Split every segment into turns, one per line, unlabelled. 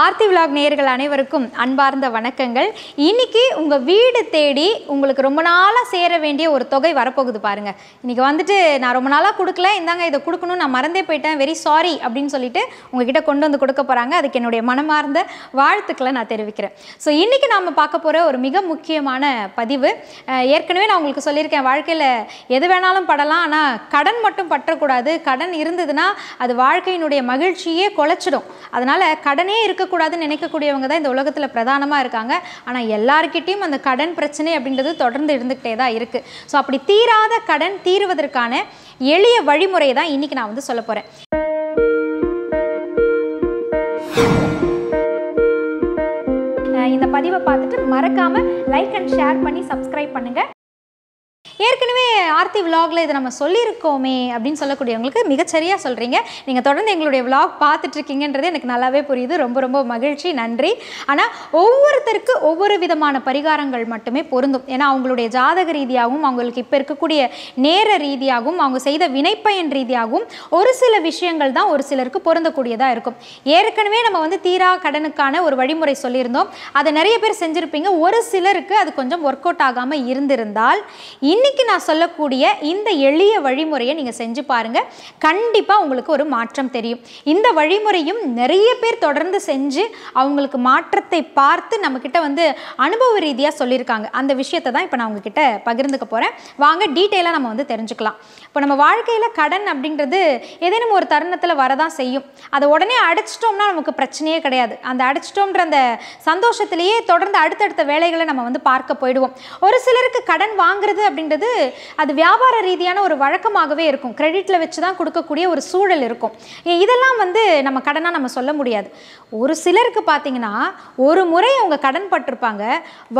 Aarthi vlog நேர்கள் அனைவருக்கும் அன்பார்ந்த வணக்கங்கள் இன்னைக்கு உங்கள் வீடு தேடி உங்களுக்கு ரொம்ப நாளாக சேர வேண்டிய ஒரு தொகை வரப்போகுது பாருங்கள் இன்றைக்கி வந்துட்டு நான் ரொம்ப நாளாக கொடுக்கல இந்தாங்க இதை கொடுக்கணும் நான் மறந்தே போயிட்டேன் வெரி சாரி அப்படின்னு சொல்லிட்டு உங்ககிட்ட கொண்டு வந்து கொடுக்க போகிறாங்க அதுக்கு என்னுடைய மனமார்ந்த வாழ்த்துக்களை நான் தெரிவிக்கிறேன் ஸோ இன்றைக்கி நாம் பார்க்க போகிற ஒரு மிக முக்கியமான பதிவு ஏற்கனவே நான் உங்களுக்கு சொல்லியிருக்கேன் வாழ்க்கையில் எது வேணாலும் படலாம் ஆனால் கடன் மட்டும் பற்றக்கூடாது கடன் இருந்ததுன்னா அது வாழ்க்கையினுடைய மகிழ்ச்சியே குலைச்சிடும் அதனால் கடனே இருக்க இருக்கக்கூடாதுன்னு நினைக்கக்கூடியவங்க தான் இந்த உலகத்தில் பிரதானமாக இருக்காங்க ஆனால் எல்லார்கிட்டேயும் அந்த கடன் பிரச்சனை அப்படின்றது தொடர்ந்து இருந்துக்கிட்டே தான் இருக்குது ஸோ அப்படி தீராத கடன் தீர்வதற்கான எளிய வழிமுறை தான் இன்றைக்கி நான் வந்து சொல்ல போகிறேன் இந்த பதிவை பார்த்துட்டு மறக்காம லைக் அண்ட் ஷேர் பண்ணி சப்ஸ்கிரைப் பண்ணுங்க ஏற்கனவே ஆர்த்தி விலாகில் இதை நம்ம சொல்லியிருக்கோமே அப்படின்னு சொல்லக்கூடியவங்களுக்கு மிகச்சரியாக சொல்கிறீங்க நீங்கள் தொடர்ந்து எங்களுடைய விலாக் பார்த்துட்ருக்கீங்கன்றது எனக்கு நல்லாவே புரியுது ரொம்ப ரொம்ப மகிழ்ச்சி நன்றி ஆனால் ஒவ்வொருத்தருக்கு ஒவ்வொரு விதமான பரிகாரங்கள் மட்டுமே பொருந்தும் ஏன்னா அவங்களுடைய ஜாதக ரீதியாகவும் அவங்களுக்கு இப்போ இருக்கக்கூடிய நேர ரீதியாகவும் அவங்க செய்த வினைப்பயன் ரீதியாகவும் ஒரு சில விஷயங்கள் தான் ஒரு சிலருக்கு பொருந்தக்கூடியதாக இருக்கும் ஏற்கனவே நம்ம வந்து தீரா கடனுக்கான ஒரு வழிமுறை சொல்லியிருந்தோம் அதை நிறைய பேர் செஞ்சுருப்பீங்க ஒரு சிலருக்கு அது கொஞ்சம் ஒர்க் அவுட் ஆகாமல் இருந்திருந்தால் இன் இன்றைக்கி நான் சொல்லக்கூடிய இந்த எளிய வழிமுறையை நீங்கள் செஞ்சு பாருங்கள் கண்டிப்பாக உங்களுக்கு ஒரு மாற்றம் தெரியும் இந்த வழிமுறையும் நிறைய பேர் தொடர்ந்து செஞ்சு அவங்களுக்கு மாற்றத்தை பார்த்து நம்மக்கிட்ட வந்து அனுபவ ரீதியாக சொல்லியிருக்காங்க அந்த விஷயத்தை தான் இப்போ நான் உங்ககிட்ட பகிர்ந்துக்க போகிறேன் வாங்க டீட்டெயிலாக நம்ம வந்து தெரிஞ்சுக்கலாம் இப்போ நம்ம வாழ்க்கையில் கடன் அப்படின்றது ஏதேனும் ஒரு தருணத்தில் வரதான் செய்யும் அதை உடனே அடைச்சிட்டோம்னா நமக்கு பிரச்சனையே கிடையாது அந்த அடைச்சிட்டோம்ன்ற அந்த சந்தோஷத்திலேயே தொடர்ந்து அடுத்தடுத்த வேலைகளை நம்ம வந்து பார்க்க போயிடுவோம் ஒரு சிலருக்கு கடன் வாங்குறது அப்படின்றது அப்படின்றது அது வியாபார ரீதியான ஒரு வழக்கமாகவே இருக்கும் கிரெடிட்டில் வச்சு தான் கொடுக்கக்கூடிய ஒரு சூழல் இருக்கும் இதெல்லாம் வந்து நம்ம கடனாக நம்ம சொல்ல முடியாது ஒரு சிலருக்கு பார்த்தீங்கன்னா ஒரு முறை அவங்க கடன் பட்டிருப்பாங்க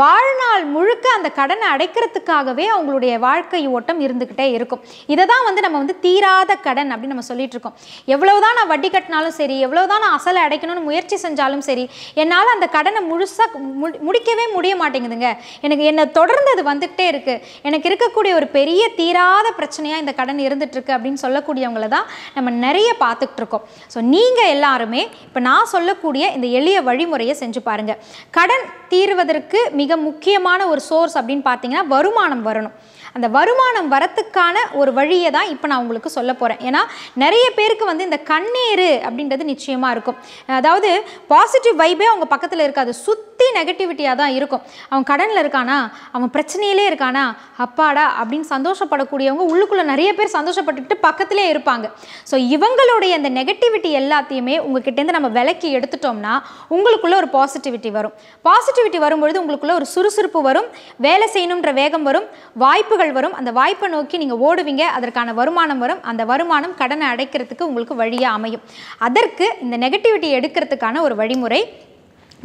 வாழ்நாள் முழுக்க அந்த கடனை அடைக்கிறதுக்காகவே அவங்களுடைய வாழ்க்கை ஓட்டம் இருந்துக்கிட்டே இருக்கும் இதை தான் வந்து நம்ம வந்து தீராத கடன் அப்படின்னு நம்ம சொல்லிட்டு இருக்கோம் எவ்வளவுதான் நான் வட்டி கட்டினாலும் சரி எவ்வளவுதான் நான் அசலை அடைக்கணும்னு முயற்சி செஞ்சாலும் சரி என்னால் அந்த கடனை முழுசாக முடிக்கவே முடிய மாட்டேங்குதுங்க எனக்கு என்னை தொடர்ந்து அது வந்துக்கிட்டே இருக்குது எனக்கு இருக்க இருக்கக்கூடிய ஒரு பெரிய தீராத பிரச்சனையாக இந்த கடன் இருந்துகிட்ருக்கு அப்படின்னு சொல்லக்கூடியவங்கள தான் நம்ம நிறைய பார்த்துக்கிட்டு இருக்கோம் ஸோ நீங்கள் எல்லாருமே இப்போ நான் சொல்லக்கூடிய இந்த எளிய வழிமுறையை செஞ்சு பாருங்கள் கடன் தீர்வதற்கு மிக முக்கியமான ஒரு சோர்ஸ் அப்படின்னு பார்த்தீங்கன்னா வருமானம் வரணும் அந்த வருமானம் வரத்துக்கான ஒரு வழியை தான் இப்போ நான் உங்களுக்கு சொல்ல போகிறேன் ஏன்னா நிறைய பேருக்கு வந்து இந்த கண்ணீர் அப்படின்றது நிச்சயமாக இருக்கும் அதாவது பாசிட்டிவ் வைபே அவங்க பக்கத்தில் இருக்காது சுற்றி நெகட்டிவிட்டியாக தான் இருக்கும் அவன் கடனில் இருக்கானா அவன் பிரச்சனையிலே இருக்கானா அப்பா அப்பாடா அப்படின்னு சந்தோஷப்படக்கூடியவங்க உள்ளுக்குள்ளே நிறைய பேர் சந்தோஷப்பட்டுட்டு பக்கத்திலே இருப்பாங்க ஸோ இவங்களுடைய அந்த நெகட்டிவிட்டி எல்லாத்தையுமே உங்ககிட்டேருந்து நம்ம விலக்கி எடுத்துட்டோம்னா உங்களுக்குள்ளே ஒரு பாசிட்டிவிட்டி வரும் பாசிட்டிவிட்டி வரும்பொழுது உங்களுக்குள்ளே ஒரு சுறுசுறுப்பு வரும் வேலை செய்யணுன்ற வேகம் வரும் வாய்ப்புகள் வரும் அந்த வாய்ப்பை நோக்கி நீங்கள் ஓடுவீங்க அதற்கான வருமானம் வரும் அந்த வருமானம் கடனை அடைக்கிறதுக்கு உங்களுக்கு வழியாக அமையும் அதற்கு இந்த நெகட்டிவிட்டி எடுக்கிறதுக்கான ஒரு வழிமுறை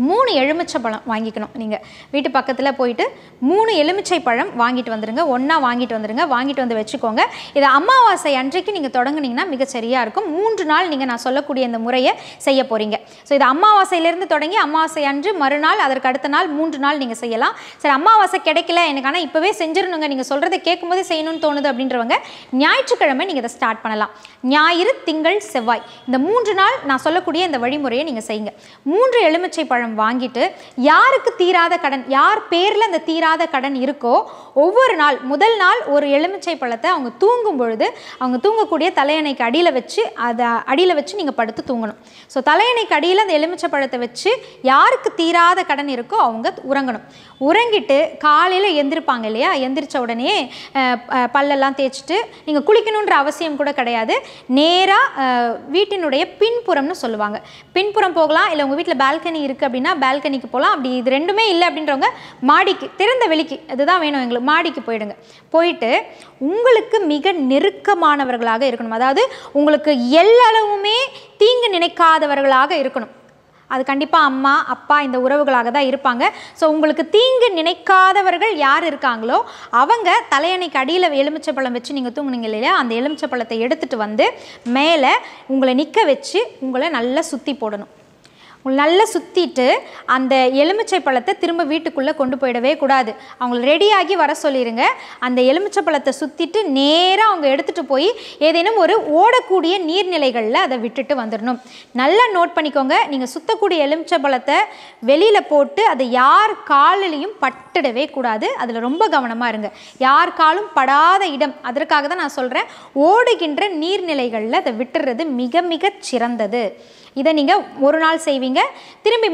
மூணு எலுமிச்சை பழம் வாங்கிக்கணும் நீங்கள் வீட்டு பக்கத்தில் போயிட்டு மூணு எலுமிச்சை பழம் வாங்கிட்டு வந்துடுங்க ஒன்றா வாங்கிட்டு வந்துடுங்க வாங்கிட்டு வந்து வச்சுக்கோங்க இதை அமாவாசை அன்றைக்கு நீங்கள் தொடங்குனீங்கன்னா மிக சரியாக இருக்கும் மூன்று நாள் நீங்கள் நான் சொல்லக்கூடிய இந்த முறையை செய்ய போகிறீங்க ஸோ இது அமாவாசையிலேருந்து தொடங்கி அமாவாசை அன்று மறுநாள் அதற்கு அடுத்த நாள் மூன்று நாள் நீங்கள் செய்யலாம் சரி அமாவாசை கிடைக்கல எனக்கு ஆனால் இப்போவே செஞ்சிடணுங்க நீங்கள் சொல்கிறத கேட்கும்போதே செய்யணும்னு தோணுது அப்படின்றவங்க ஞாயிற்றுக்கிழமை நீங்கள் இதை ஸ்டார்ட் பண்ணலாம் ஞாயிறு திங்கள் செவ்வாய் இந்த மூன்று நாள் நான் சொல்லக்கூடிய இந்த வழிமுறையை நீங்கள் செய்யுங்க மூன்று எலுமிச்சை பழம் கடன் வாங்கிட்டு யாருக்கு தீராத கடன் யார் பேரில் அந்த தீராத கடன் இருக்கோ ஒவ்வொரு நாள் முதல் நாள் ஒரு எலுமிச்சை பழத்தை அவங்க தூங்கும் பொழுது அவங்க தூங்கக்கூடிய தலையணைக்கு அடியில் வச்சு அதை அடியில் வச்சு நீங்கள் படுத்து தூங்கணும் ஸோ தலையணைக்கு அடியில் அந்த எலுமிச்சை பழத்தை வச்சு யாருக்கு தீராத கடன் இருக்கோ அவங்க உறங்கணும் உறங்கிட்டு காலையில் எந்திருப்பாங்க இல்லையா எந்திரிச்ச உடனே பல்லெல்லாம் தேய்ச்சிட்டு நீங்கள் குளிக்கணுன்ற அவசியம் கூட கிடையாது நேராக வீட்டினுடைய பின்புறம்னு சொல்லுவாங்க பின்புறம் போகலாம் இல்லை உங்கள் வீட்டில் பால்கனி இருக்குது அப்படின்னு அப்படின்னா பால்கனிக்கு போகலாம் அப்படி இது ரெண்டுமே இல்லை அப்படின்றவங்க மாடிக்கு திறந்த வெளிக்கு அதுதான் வேணும் எங்களுக்கு மாடிக்கு போயிடுங்க போயிட்டு உங்களுக்கு மிக நெருக்கமானவர்களாக இருக்கணும் அதாவது உங்களுக்கு எல்லளவுமே தீங்கு நினைக்காதவர்களாக இருக்கணும் அது கண்டிப்பாக அம்மா அப்பா இந்த உறவுகளாக தான் இருப்பாங்க ஸோ உங்களுக்கு தீங்கு நினைக்காதவர்கள் யார் இருக்காங்களோ அவங்க தலையணைக்கு அடியில் எலுமிச்சப்பழம் வச்சு நீங்கள் தூங்குனீங்க இல்லையா அந்த எலுமிச்சப்பழத்தை எடுத்துகிட்டு வந்து மேலே உங்களை நிற்க வச்சு உங்களை நல்லா சுற்றி போடணும் நல்லா சுற்றிட்டு அந்த எலுமிச்சை பழத்தை திரும்ப வீட்டுக்குள்ளே கொண்டு போயிடவே கூடாது அவங்கள ரெடியாகி வர சொல்லிடுங்க அந்த எலுமிச்சை பழத்தை சுற்றிட்டு நேராக அவங்க எடுத்துகிட்டு போய் ஏதேனும் ஒரு ஓடக்கூடிய நீர்நிலைகளில் அதை விட்டுட்டு வந்துடணும் நல்லா நோட் பண்ணிக்கோங்க நீங்கள் சுற்றக்கூடிய எலுமிச்சை பழத்தை வெளியில் போட்டு அதை யார் காலிலையும் பட்டுடவே கூடாது அதில் ரொம்ப கவனமாக இருங்க யார் காலும் படாத இடம் அதற்காக தான் நான் சொல்கிறேன் ஓடுகின்ற நீர்நிலைகளில் அதை விட்டுறது மிக மிக சிறந்தது இதை நீங்கள் ஒரு நாள் செய்வீங்க பண்ணிக்கோங்க திரும்பி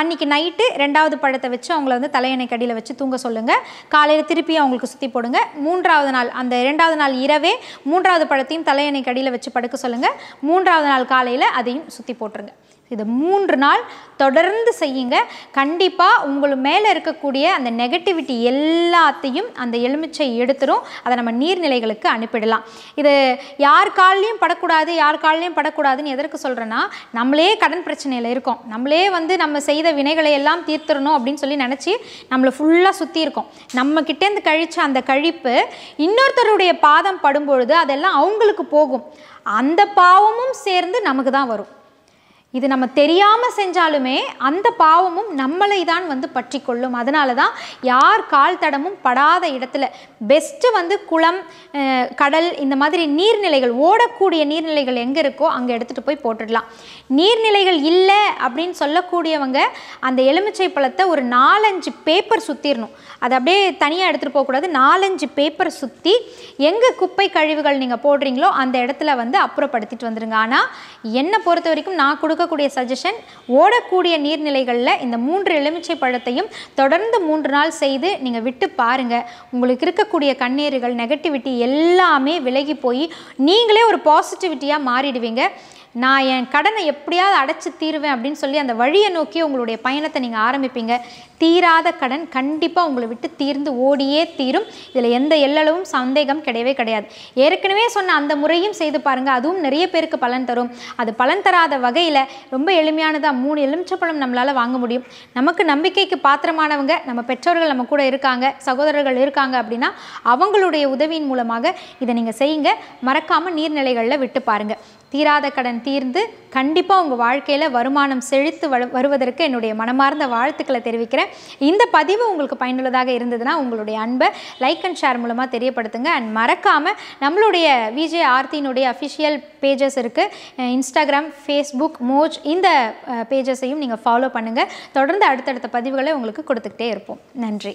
அன்னைக்கு நைட்டு ரெண்டாவது பழத்தை வச்சு அவங்கள வந்து தலையணை கடியில் வச்சு தூங்க சொல்லுங்கள் காலையில் திருப்பி அவங்களுக்கு சுற்றி போடுங்க மூன்றாவது நாள் அந்த இரண்டாவது நாள் இரவே மூன்றாவது பழத்தையும் தலையணை கடியில் வச்சு படுக்க சொல்லுங்கள் மூன்றாவது நாள் காலையில் அதையும் சுற்றி போட்டுருங்க இதை மூன்று நாள் தொடர்ந்து செய்யுங்க கண்டிப்பாக உங்கள் மேலே இருக்கக்கூடிய அந்த நெகட்டிவிட்டி எல்லாத்தையும் அந்த எலுமிச்சை எடுத்துரும் அதை நம்ம நீர்நிலைகளுக்கு அனுப்பிடலாம் இது யார் காலிலையும் படக்கூடாது யார் காலிலையும் படக்கூடாதுன்னு எதற்கு சொல்கிறேன்னா நம்மளே கடன் பிரச்சனையில் இருக்கோம் நம்மளே வந்து நம்ம செய்த வினைகளை எல்லாம் தீர்த்துடணும் அப்படின்னு சொல்லி நினச்சி நம்மளை ஃபுல்லாக சுற்றி இருக்கோம் நம்ம கிட்டேருந்து கழித்த அந்த கழிப்பு இன்னொருத்தருடைய பாதம் படும்பொழுது அதெல்லாம் அவங்களுக்கு போகும் அந்த பாவமும் சேர்ந்து நமக்கு தான் வரும் இது நம்ம தெரியாமல் செஞ்சாலுமே அந்த பாவமும் நம்மளை தான் வந்து பற்றி கொள்ளும் அதனால தான் யார் கால் தடமும் படாத இடத்துல பெஸ்ட்டு வந்து குளம் கடல் இந்த மாதிரி நீர்நிலைகள் ஓடக்கூடிய நீர்நிலைகள் எங்கே இருக்கோ அங்கே எடுத்துகிட்டு போய் போட்டுடலாம் நீர்நிலைகள் இல்லை அப்படின்னு சொல்லக்கூடியவங்க அந்த எலுமிச்சை பழத்தை ஒரு நாலஞ்சு பேப்பர் சுற்றிடணும் அதை அப்படியே தனியாக எடுத்துகிட்டு போகக்கூடாது நாலஞ்சு பேப்பர் சுற்றி எங்கே குப்பை கழிவுகள் நீங்கள் போடுறீங்களோ அந்த இடத்துல வந்து அப்புறப்படுத்திட்டு வந்துடுங்க ஆனால் என்னை பொறுத்த வரைக்கும் நான் கொடுக்க கொடுக்கக்கூடிய சஜஷன் ஓடக்கூடிய நீர்நிலைகளில் இந்த மூன்று எலுமிச்சை பழத்தையும் தொடர்ந்து மூன்று நாள் செய்து நீங்கள் விட்டு பாருங்கள் உங்களுக்கு இருக்கக்கூடிய கண்ணீர்கள் நெகட்டிவிட்டி எல்லாமே விலகி போய் நீங்களே ஒரு பாசிட்டிவிட்டியாக மாறிடுவீங்க நான் என் கடனை எப்படியாவது அடைச்சி தீருவேன் அப்படின்னு சொல்லி அந்த வழியை நோக்கி உங்களுடைய பயணத்தை நீங்கள் ஆரம்பிப்பீங்க தீராத கடன் கண்டிப்பாக உங்களை விட்டு தீர்ந்து ஓடியே தீரும் இதில் எந்த எல்லளவும் சந்தேகம் கிடையவே கிடையாது ஏற்கனவே சொன்ன அந்த முறையும் செய்து பாருங்கள் அதுவும் நிறைய பேருக்கு பலன் தரும் அது பலன் தராத வகையில் ரொம்ப எளிமையானதாக மூணு எலுமிச்சப்பழம் நம்மளால் வாங்க முடியும் நமக்கு நம்பிக்கைக்கு பாத்திரமானவங்க நம்ம பெற்றோர்கள் நம்ம கூட இருக்காங்க சகோதரர்கள் இருக்காங்க அப்படின்னா அவங்களுடைய உதவியின் மூலமாக இதை நீங்கள் செய்யுங்க மறக்காமல் நீர்நிலைகளில் விட்டு பாருங்கள் தீராத கடன் தீர்ந்து கண்டிப்பாக உங்கள் வாழ்க்கையில் வருமானம் செழித்து வருவதற்கு என்னுடைய மனமார்ந்த வாழ்த்துக்களை தெரிவிக்கிறேன் இந்த பதிவு உங்களுக்கு பயனுள்ளதாக இருந்ததுன்னா உங்களுடைய அன்பை லைக் அண்ட் ஷேர் மூலமாக தெரியப்படுத்துங்க அண்ட் மறக்காமல் நம்மளுடைய விஜய் ஆர்த்தியினுடைய அஃபிஷியல் பேஜஸ் இருக்குது இன்ஸ்டாகிராம் ஃபேஸ்புக் மோஜ் இந்த பேஜஸையும் நீங்கள் ஃபாலோ பண்ணுங்கள் தொடர்ந்து அடுத்தடுத்த பதிவுகளை உங்களுக்கு கொடுத்துக்கிட்டே இருப்போம் நன்றி